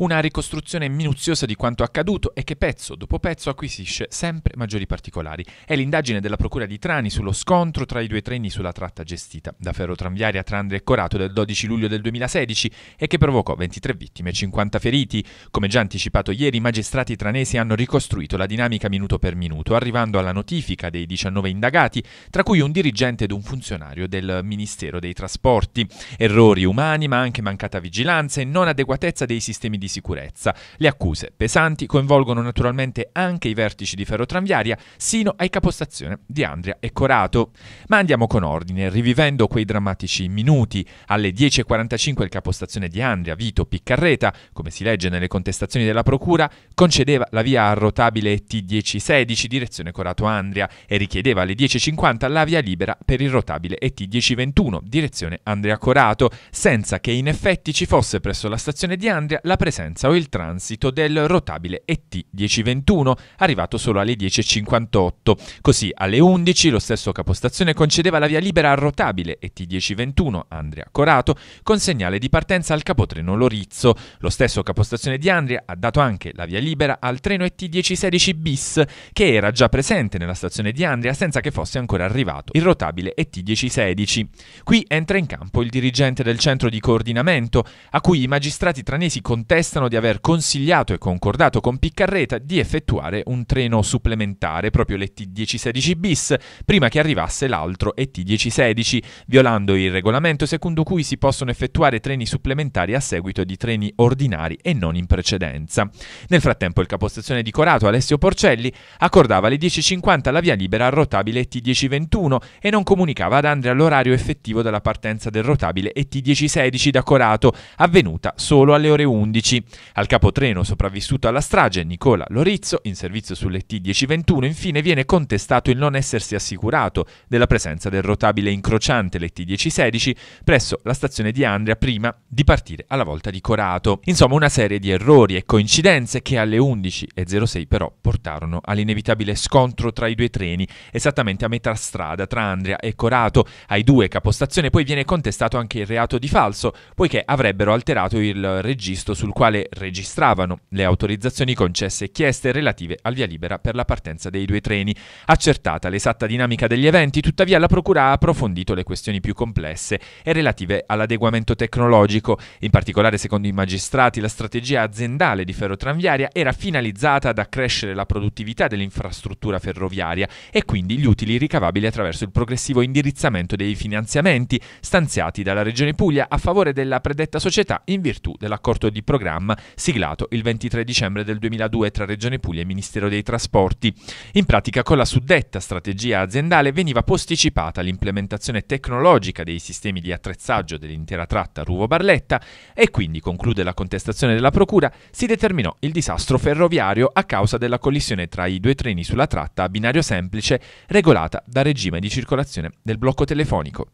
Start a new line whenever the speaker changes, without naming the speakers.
Una ricostruzione minuziosa di quanto accaduto e che pezzo dopo pezzo acquisisce sempre maggiori particolari. È l'indagine della Procura di Trani sullo scontro tra i due treni sulla tratta gestita da ferrotranviaria Trandre e Corato del 12 luglio del 2016 e che provocò 23 vittime e 50 feriti. Come già anticipato ieri, i magistrati tranesi hanno ricostruito la dinamica minuto per minuto, arrivando alla notifica dei 19 indagati, tra cui un dirigente ed un funzionario del Ministero dei Trasporti. Errori umani, ma anche mancata vigilanza e non adeguatezza dei sistemi di sicurezza. Le accuse pesanti coinvolgono naturalmente anche i vertici di Ferrotranviaria, sino ai capostazione di Andria e Corato. Ma andiamo con ordine, rivivendo quei drammatici minuti. Alle 10.45 il capostazione di Andria, Vito Piccarreta, come si legge nelle contestazioni della Procura, concedeva la via a rotabile T1016 direzione Corato Andria e richiedeva alle 10.50 la via libera per il rotabile ET1021 direzione Andria Corato, senza che in effetti ci fosse presso la stazione di Andria la presenza senza o il transito del rotabile ET1021, arrivato solo alle 10.58. Così alle 11 lo stesso capostazione concedeva la via libera al rotabile ET1021 Andrea Corato con segnale di partenza al capotreno Lorizzo. Lo stesso capostazione di Andrea ha dato anche la via libera al treno ET1016 bis che era già presente nella stazione di Andrea senza che fosse ancora arrivato il rotabile ET1016. Qui entra in campo il dirigente del centro di coordinamento a cui i magistrati tranesi contestano attestano di aver consigliato e concordato con Piccarreta di effettuare un treno supplementare, proprio l'ET1016 bis, prima che arrivasse l'altro ET1016, violando il regolamento secondo cui si possono effettuare treni supplementari a seguito di treni ordinari e non in precedenza. Nel frattempo il capostazione di Corato, Alessio Porcelli, accordava alle 10.50 la via libera al rotabile ET1021 e non comunicava ad Andrea l'orario effettivo della partenza del rotabile ET1016 da Corato, avvenuta solo alle ore 11 c. Al capotreno sopravvissuto alla strage, Nicola Lorizzo, in servizio sulle T1021, infine viene contestato il non essersi assicurato della presenza del rotabile incrociante, le T1016, presso la stazione di Andria prima di partire alla volta di Corato. Insomma, una serie di errori e coincidenze che alle 11.06 però portarono all'inevitabile scontro tra i due treni, esattamente a metà strada tra Andria e Corato. Ai due capostazione poi viene contestato anche il reato di falso, poiché avrebbero alterato il registro sul quale registravano le autorizzazioni concesse e chieste relative al via libera per la partenza dei due treni. Accertata l'esatta dinamica degli eventi, tuttavia la Procura ha approfondito le questioni più complesse e relative all'adeguamento tecnologico. In particolare, secondo i magistrati, la strategia aziendale di Ferrotranviaria era finalizzata ad accrescere la produttività dell'infrastruttura ferroviaria e quindi gli utili ricavabili attraverso il progressivo indirizzamento dei finanziamenti stanziati dalla Regione Puglia a favore della predetta società in virtù dell'accordo di programma programma siglato il 23 dicembre del 2002 tra Regione Puglia e Ministero dei Trasporti. In pratica con la suddetta strategia aziendale veniva posticipata l'implementazione tecnologica dei sistemi di attrezzaggio dell'intera tratta Ruvo-Barletta e quindi, conclude la contestazione della Procura, si determinò il disastro ferroviario a causa della collisione tra i due treni sulla tratta a binario semplice regolata da regime di circolazione del blocco telefonico.